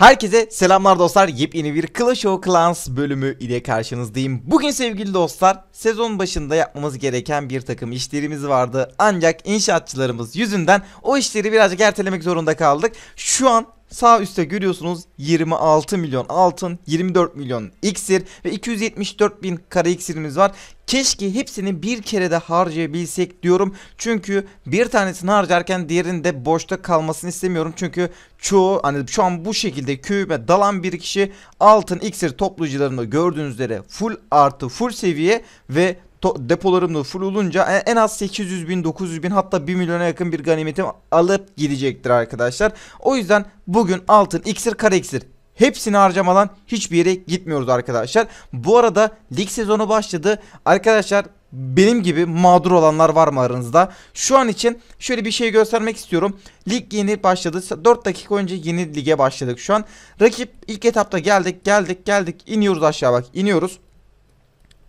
Herkese selamlar dostlar. Yepyeni bir Clash of Clans bölümü ile karşınızdayım. Bugün sevgili dostlar sezon başında yapmamız gereken bir takım işlerimiz vardı. Ancak inşaatçılarımız yüzünden o işleri birazcık ertelemek zorunda kaldık. Şu an Sağ üstte görüyorsunuz 26 milyon altın, 24 milyon iksir ve 274 bin kara iksirimiz var. Keşke hepsini bir kere de harcayabilsek diyorum. Çünkü bir tanesini harcarken diğerinin de boşta kalmasını istemiyorum. Çünkü çoğu hani şu an bu şekilde köyüme dalan bir kişi altın iksir toplayıcılarında gördüğünüz üzere full artı full seviye ve depolarım da full olunca en az 800 bin 900 bin hatta 1 milyona yakın bir ganimetim alıp gidecektir arkadaşlar. O yüzden bugün altın iksir kara iksir Hepsini harcamadan hiçbir yere gitmiyoruz arkadaşlar. Bu arada lig sezonu başladı. Arkadaşlar benim gibi mağdur olanlar var mı aranızda? Şu an için şöyle bir şey göstermek istiyorum. Lig yeni başladı. 4 dakika önce yeni lige başladık şu an. Rakip ilk etapta geldik geldik geldik iniyoruz aşağı bak iniyoruz.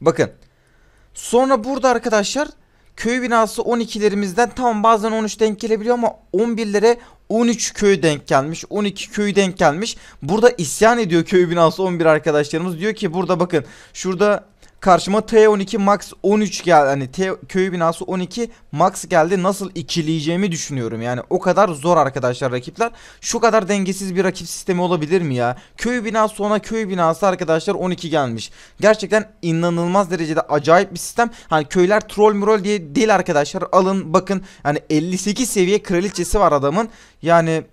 Bakın Sonra burada arkadaşlar köy binası 12'lerimizden tam bazen 13 denk gelebiliyor ama 11'lere 13 köy denk gelmiş. 12 köy denk gelmiş. Burada isyan ediyor köy binası 11 arkadaşlarımız. Diyor ki burada bakın şurada Karşıma T12 Max 13 geldi. Hani T köy binası 12 Max geldi. Nasıl ikileyeceğimi düşünüyorum. Yani o kadar zor arkadaşlar rakipler. Şu kadar dengesiz bir rakip sistemi olabilir mi ya? Köy binası ona köy binası arkadaşlar 12 gelmiş. Gerçekten inanılmaz derecede acayip bir sistem. Hani köyler troll mürol diye değil arkadaşlar. Alın bakın. Yani 58 seviye kraliçesi var adamın. Yani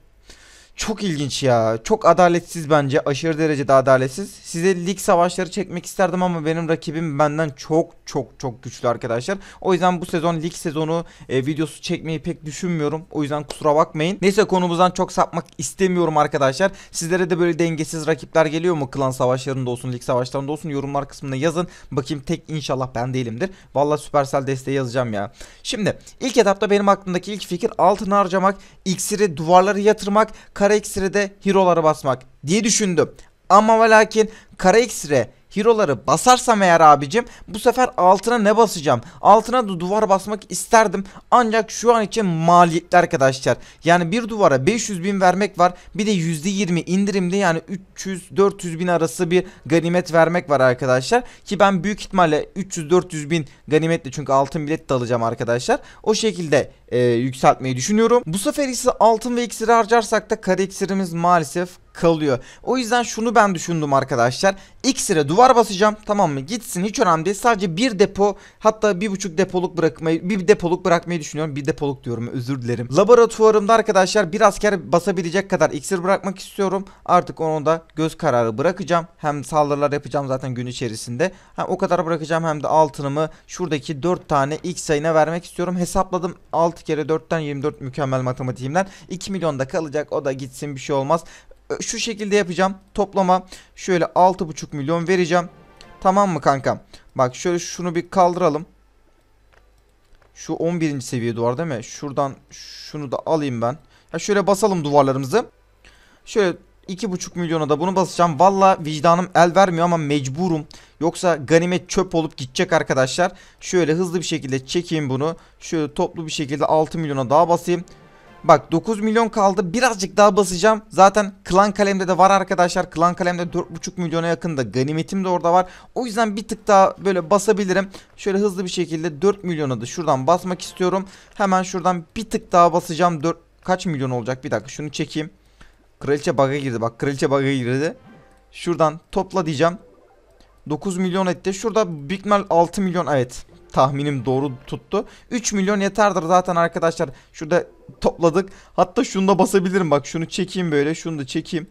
çok ilginç ya. Çok adaletsiz bence. Aşırı derecede adaletsiz. Size lig savaşları çekmek isterdim ama benim rakibim benden çok çok çok güçlü arkadaşlar. O yüzden bu sezon lig sezonu e, videosu çekmeyi pek düşünmüyorum. O yüzden kusura bakmayın. Neyse konumuzdan çok sapmak istemiyorum arkadaşlar. Sizlere de böyle dengesiz rakipler geliyor mu? Klan savaşlarında olsun, lig savaşlarında olsun. Yorumlar kısmında yazın. Bakayım tek inşallah ben değilimdir. Valla Supercell desteği yazacağım ya. Şimdi ilk etapta benim aklımdaki ilk fikir altını harcamak, iksiri duvarları yatırmak, kara iksiri de hero'ları basmak diye düşündüm. Ama ve lakin kara iksire hero'ları basarsam eğer abicim bu sefer altına ne basacağım? Altına da duvar basmak isterdim ancak şu an için maliyetli arkadaşlar. Yani bir duvara 500 bin vermek var bir de %20 indirimde yani 300-400 bin arası bir ganimet vermek var arkadaşlar. Ki ben büyük ihtimalle 300-400 bin ganimetle çünkü altın bilet de alacağım arkadaşlar. O şekilde e, yükseltmeyi düşünüyorum. Bu sefer ise altın ve iksiri harcarsak da kare iksirimiz maalesef kalıyor. O yüzden şunu ben düşündüm arkadaşlar. İksire duvar basacağım tamam mı? Gitsin hiç önemli değil. Sadece bir depo hatta bir buçuk depoluk bırakmayı bir depoluk bırakmayı düşünüyorum. Bir depoluk diyorum özür dilerim. Laboratuvarımda arkadaşlar bir asker basabilecek kadar iksir bırakmak istiyorum. Artık onu da göz kararı bırakacağım. Hem saldırılar yapacağım zaten gün içerisinde. Hem o kadar bırakacağım hem de altınımı şuradaki dört tane X sayına vermek istiyorum. Hesapladım alt. 16 kere 4'ten 24 mükemmel matematiğimden 2 milyonda kalacak o da gitsin bir şey olmaz. Şu şekilde yapacağım. Toplama şöyle 6,5 milyon vereceğim. Tamam mı kankam? Bak şöyle şunu bir kaldıralım. Şu 11. seviye duvar değil mi? Şuradan şunu da alayım ben. Ya şöyle basalım duvarlarımızı. Şöyle 2,5 milyona da bunu basacağım. Valla vicdanım el vermiyor ama mecburum. Yoksa ganimet çöp olup gidecek arkadaşlar. Şöyle hızlı bir şekilde çekeyim bunu. Şöyle toplu bir şekilde 6 milyona daha basayım. Bak 9 milyon kaldı. Birazcık daha basacağım. Zaten klan kalemde de var arkadaşlar. Klan kalemde 4,5 milyona yakında. Ganimetim de orada var. O yüzden bir tık daha böyle basabilirim. Şöyle hızlı bir şekilde 4 milyona da şuradan basmak istiyorum. Hemen şuradan bir tık daha basacağım. 4 kaç milyon olacak? Bir dakika şunu çekeyim. Kraliçe bug'a girdi. Bak kraliçe bug'a girdi. Şuradan topla diyeceğim. 9 milyon etti. Şurada büyük ihtimal 6 milyon evet. Tahminim doğru tuttu. 3 milyon yeterdir zaten arkadaşlar. Şurada topladık. Hatta şunu da basabilirim. Bak şunu çekeyim böyle. Şunu da çekeyim.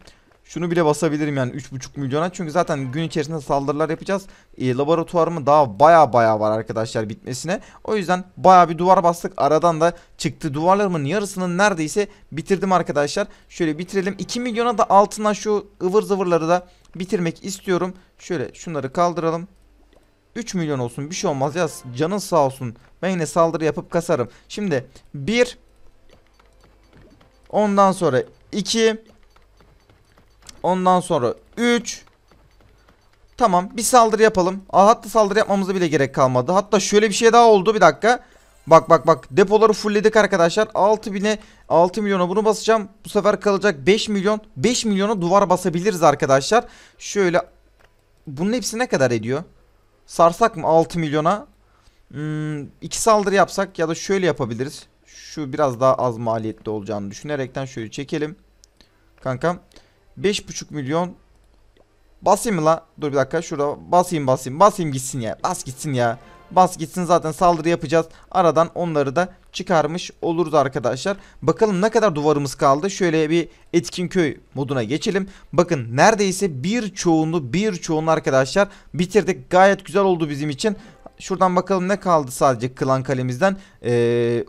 Şunu bile basabilirim yani 3.5 milyona. Çünkü zaten gün içerisinde saldırılar yapacağız. E, ee, laboratuvarımı daha baya baya var arkadaşlar bitmesine. O yüzden baya bir duvar bastık. Aradan da çıktı. Duvarlarımın yarısını neredeyse bitirdim arkadaşlar. Şöyle bitirelim. 2 milyona da altından şu ıvır zıvırları da bitirmek istiyorum. Şöyle şunları kaldıralım. 3 milyon olsun bir şey olmaz ya canın sağ olsun. Ben yine saldırı yapıp kasarım. Şimdi 1 Ondan sonra 2 Ondan sonra 3. Tamam bir saldırı yapalım. Aa, hatta saldırı yapmamıza bile gerek kalmadı. Hatta şöyle bir şey daha oldu bir dakika. Bak bak bak depoları fullledik arkadaşlar. 6000'e 6 milyona bunu basacağım. Bu sefer kalacak 5 milyon. 5 milyona duvar basabiliriz arkadaşlar. Şöyle bunun hepsi ne kadar ediyor? Sarsak mı 6 milyona? Hmm, iki saldırı yapsak ya da şöyle yapabiliriz. Şu biraz daha az maliyetli olacağını düşünerekten şöyle çekelim. Kankam. 5,5 milyon Basayım mı la? Dur bir dakika şurada basayım basayım basayım gitsin ya bas gitsin ya Bas gitsin zaten saldırı yapacağız Aradan onları da çıkarmış oluruz arkadaşlar Bakalım ne kadar duvarımız kaldı Şöyle bir etkin köy moduna geçelim Bakın neredeyse bir çoğunu bir çoğunu arkadaşlar bitirdik Gayet güzel oldu bizim için Şuradan bakalım ne kaldı sadece klan kalemizden ee,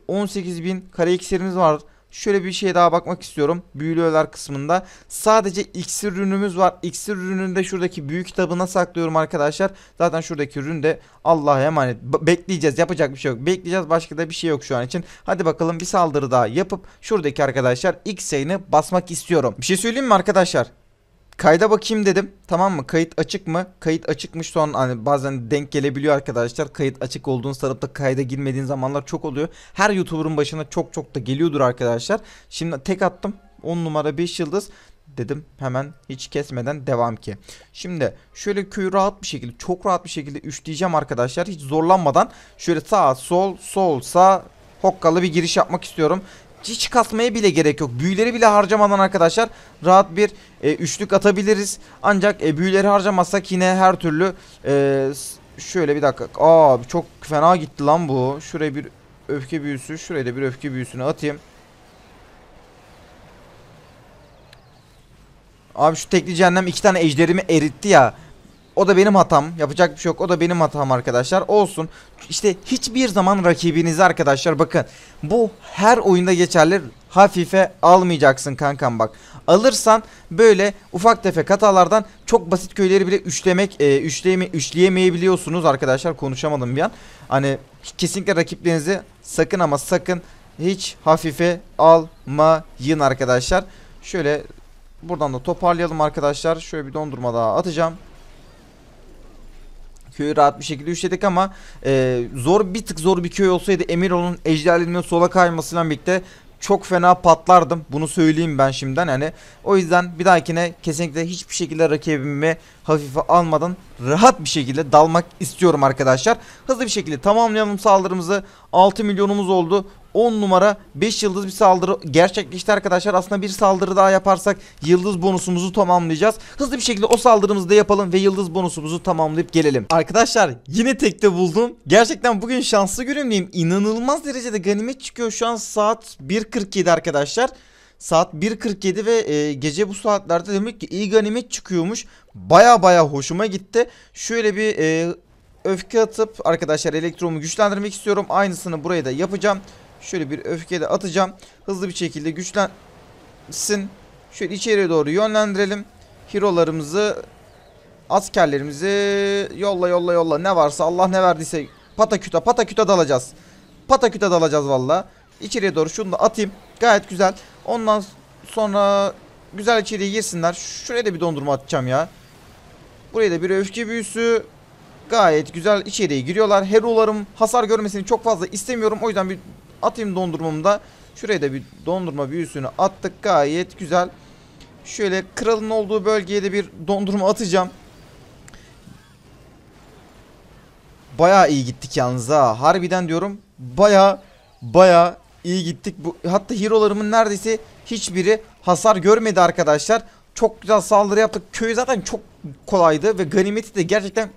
18.000 kare ekserimiz var Şöyle bir şey daha bakmak istiyorum. Büyülü öler kısmında. Sadece iksir ürünümüz var. İksir ürününü de şuradaki büyük kitabına saklıyorum arkadaşlar. Zaten şuradaki ürün de Allah'a emanet. Be bekleyeceğiz. Yapacak bir şey yok. Bekleyeceğiz. Başka da bir şey yok şu an için. Hadi bakalım bir saldırı daha yapıp şuradaki arkadaşlar X sayını basmak istiyorum. Bir şey söyleyeyim mi arkadaşlar? Kayda bakayım dedim. Tamam mı? Kayıt açık mı? Kayıt açıkmış. Son hani bazen denk gelebiliyor arkadaşlar. Kayıt açık olduğunu tarafta kayda girmediğin zamanlar çok oluyor. Her YouTuber'ın başına çok çok da geliyordur arkadaşlar. Şimdi tek attım. 10 numara 5 yıldız dedim hemen hiç kesmeden devam ki. Şimdi şöyle köyü rahat bir şekilde çok rahat bir şekilde üçleyeceğim arkadaşlar. Hiç zorlanmadan şöyle sağ sol sol sağ hokkalı bir giriş yapmak istiyorum hiç kasmaya bile gerek yok. Büyüleri bile harcamadan arkadaşlar rahat bir e, üçlük atabiliriz. Ancak e, büyüleri harcamazsak yine her türlü e, şöyle bir dakika. Aa çok fena gitti lan bu. Şuraya bir öfke büyüsü, şuraya da bir öfke büyüsünü atayım. Abi şu tekli cehennem iki tane ejderimi eritti ya. O da benim hatam. Yapacak bir şey yok. O da benim hatam arkadaşlar. Olsun. İşte hiçbir zaman rakibinizi arkadaşlar bakın. Bu her oyunda geçerli. Hafife almayacaksın kankam bak. Alırsan böyle ufak tefek hatalardan çok basit köyleri bile üçlemek, e, üçleyeme, üçleyemeyebiliyorsunuz arkadaşlar. Konuşamadım bir an. Hani kesinlikle rakiplerinizi sakın ama sakın hiç hafife almayın arkadaşlar. Şöyle buradan da toparlayalım arkadaşlar. Şöyle bir dondurma daha atacağım. Köyü rahat bir şekilde üçledik ama e, zor bir tık zor bir köy olsaydı Emiro'nun ejderhalinin sola kaymasıyla birlikte çok fena patlardım. Bunu söyleyeyim ben şimdiden yani. O yüzden bir dahakine kesinlikle hiçbir şekilde rakibimi hafife almadan rahat bir şekilde dalmak istiyorum arkadaşlar. Hızlı bir şekilde tamamlayalım saldırımızı. 6 milyonumuz oldu. 10 numara 5 yıldız bir saldırı gerçekleşti arkadaşlar. Aslında bir saldırı daha yaparsak yıldız bonusumuzu tamamlayacağız. Hızlı bir şekilde o saldırımızı da yapalım ve yıldız bonusumuzu tamamlayıp gelelim. Arkadaşlar yine tekte buldum. Gerçekten bugün şanslı görünmeyeyim. İnanılmaz derecede ganimet çıkıyor. Şu an saat 1.47 arkadaşlar. Saat 1.47 ve e, gece bu saatlerde demek ki iyi ganimet çıkıyormuş. Baya baya hoşuma gitti. Şöyle bir e, öfke atıp arkadaşlar elektromu güçlendirmek istiyorum. Aynısını buraya da yapacağım. Şöyle bir öfkeyle atacağım. Hızlı bir şekilde güçlensin. Şöyle içeriye doğru yönlendirelim. Hirolarımızı, askerlerimizi yolla yolla yolla. Ne varsa Allah ne verdiyse pataküta pataküta dalacağız. Pataküta dalacağız valla. İçeriye doğru şunu da atayım. Gayet güzel. Ondan sonra güzel içeriye girsinler. Şuraya da bir dondurma atacağım ya. Buraya da bir öfke büyüsü. Gayet güzel içeriye giriyorlar. Hero'larım hasar görmesini çok fazla istemiyorum. O yüzden bir atayım dondurmamı Şuraya da bir dondurma büyüsünü attık. Gayet güzel. Şöyle kralın olduğu bölgeye de bir dondurma atacağım. Baya iyi gittik yalnız ha. Harbiden diyorum. Baya baya iyi gittik. Bu, hatta hero'larımın neredeyse hiçbiri hasar görmedi arkadaşlar. Çok güzel saldırı yaptık. Köyü zaten çok kolaydı ve ganimeti de gerçekten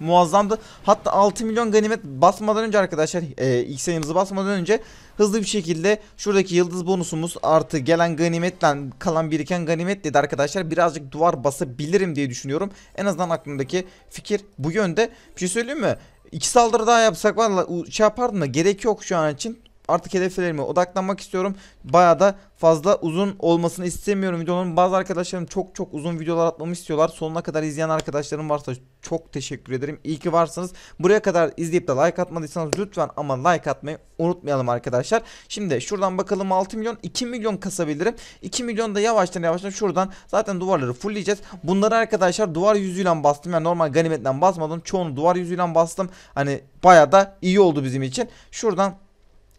muazzamdı. Hatta 6 milyon ganimet basmadan önce arkadaşlar e, ilk sayımızı basmadan önce hızlı bir şekilde şuradaki yıldız bonusumuz artı gelen ganimetle kalan biriken ganimet dedi arkadaşlar. Birazcık duvar basabilirim diye düşünüyorum. En azından aklımdaki fikir bu yönde. Bir şey söyleyeyim mi? İki saldırı daha yapsak valla şey yapardım da gerek yok şu an için artık hedeflerime odaklanmak istiyorum. Baya da fazla uzun olmasını istemiyorum videoların. Bazı arkadaşlarım çok çok uzun videolar atmamı istiyorlar. Sonuna kadar izleyen arkadaşlarım varsa çok teşekkür ederim. İyi ki varsınız. Buraya kadar izleyip de like atmadıysanız lütfen ama like atmayı unutmayalım arkadaşlar. Şimdi şuradan bakalım 6 milyon 2 milyon kasabilirim. 2 milyon da yavaştan yavaştan şuradan zaten duvarları fullleyeceğiz. Bunları arkadaşlar duvar yüzüyle bastım. Yani normal ganimetten basmadım. Çoğunu duvar yüzüyle bastım. Hani baya da iyi oldu bizim için. Şuradan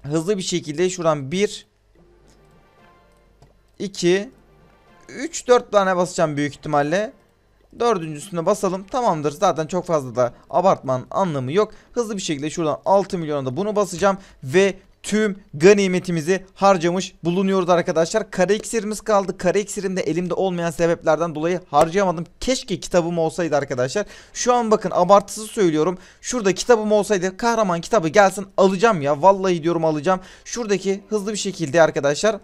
hızlı bir şekilde şuradan 1 2 3 4 tane basacağım büyük ihtimalle. Dördüncüsüne basalım. Tamamdır. Zaten çok fazla da abartmanın anlamı yok. Hızlı bir şekilde şuradan 6 milyona da bunu basacağım. Ve tüm ganimetimizi harcamış bulunuyoruz arkadaşlar. Kare iksirimiz kaldı. Kare iksirim de elimde olmayan sebeplerden dolayı harcayamadım. Keşke kitabım olsaydı arkadaşlar. Şu an bakın abartısı söylüyorum. Şurada kitabım olsaydı kahraman kitabı gelsin alacağım ya. Vallahi diyorum alacağım. Şuradaki hızlı bir şekilde arkadaşlar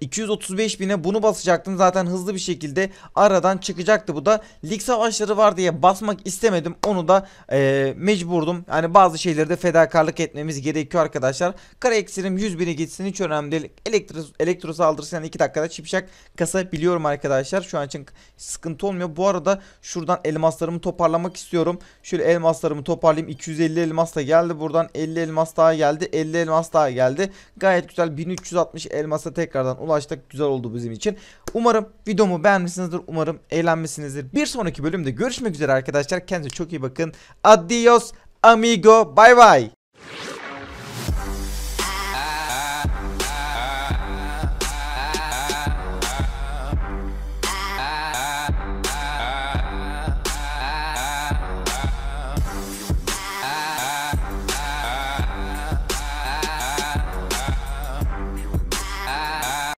235 bine bunu basacaktım. Zaten hızlı bir şekilde aradan çıkacaktı bu da. Lig savaşları var diye basmak istemedim. Onu da e, mecburdum. Yani bazı şeyleri de fedakarlık etmemiz gerekiyor arkadaşlar. Kara eksirim 100 bine gitsin hiç önemli değil. Elektro, elektro saldırısı yani 2 dakikada çipşak kasa biliyorum arkadaşlar. Şu an için sıkıntı olmuyor. Bu arada şuradan elmaslarımı toparlamak istiyorum. Şöyle elmaslarımı toparlayayım. 250 elmas da geldi. Buradan 50 elmas daha geldi. 50 elmas daha geldi. Gayet güzel 1360 elmasa tekrardan ulaştık. Güzel oldu bizim için. Umarım videomu beğenmişsinizdir. Umarım eğlenmişsinizdir. Bir sonraki bölümde görüşmek üzere arkadaşlar. Kendinize çok iyi bakın. Adios amigo. Bay bay.